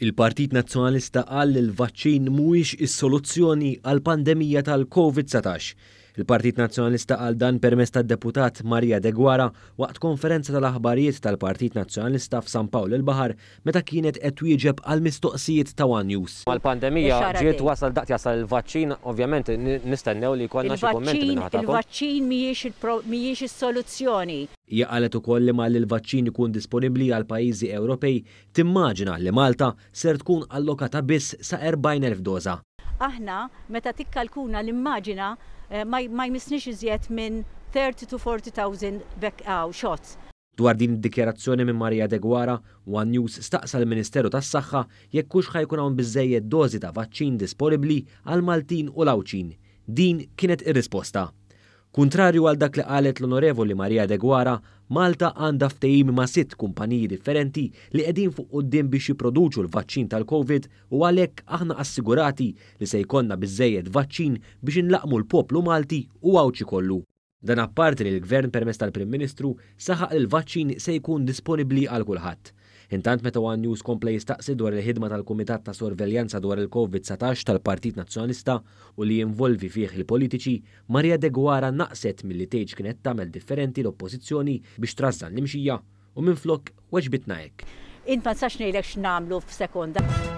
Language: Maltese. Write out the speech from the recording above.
Il-Partit Nazzjonalista qal li l-vaċċin mhuwiex is-soluzzjoni għall pandemija tal-COVID-19 Il-Partit Nazzjonalista għal dan permess tad-deputat De Degwara waqt konferenza tal-aħbarijiet tal-Partit Nazzjonalista f'San Pawl il-Bahar meta kienet qed wieġeb għal mistoqsijiet ta' One News. Mal-pandemija ġiet wasal daqt jasal il-vaċċin, ovvjament nistennew li jkollna xi kummenti minn Il-vaċċin mhijiex is-soluzzjoni. Hija qalet ukoll li mal il-vaċċin ikun disponibbli għal pajjiżi Ewropej timmaġina li Malta ser tkun allokata biss sa 40,000 doza aħna meta tikkalkuna l-immaġina eh, ma jmisniex iżjed minn 30 to 40,000 backout ah, shots. Dwar din id-dikjerazzjoni minn Marija Degwara, One News staqsa l-Ministeru tas-Saħħa jekk hux ħajkun hawn biżejjed dożi ta' vaċċin disponibbli għal Maltin u Lawċin. Din kienet ir-risposta. Kuntrarju għal dak li qalet l-Onorevoli Marija De Guara, Malta għandha ftehim ma' sitt kumpaniji differenti li qegħdin fuq quddiem biex jipproduċu l-vaċċin tal-COVID u għalhekk aħna assigurati li se jkollna biżejjed vaċċin biex inlaqmu l-poplu Malti u għawċi kollu. Dan apparti li l-Gvern permess tal-Prim Ministru saħaq il-vaċċin se jkun disponibbli għal kulħadd. Intant meta One News komplej jistaqsi dwar il-ħidma tal-Kumitat ta' Sorveljanza dwar il-COVID-19 tal-Partit Nazzjonista u li jinvolvi fih il-politiċi, de Degwara naqset mill-li tgħid kienet tagħmel differenti l-oppożizzjoni biex trazzan l-imxija u minflok weġbitna hekk. Intant ma tsax ngħidlek x'namlu f'sekonda.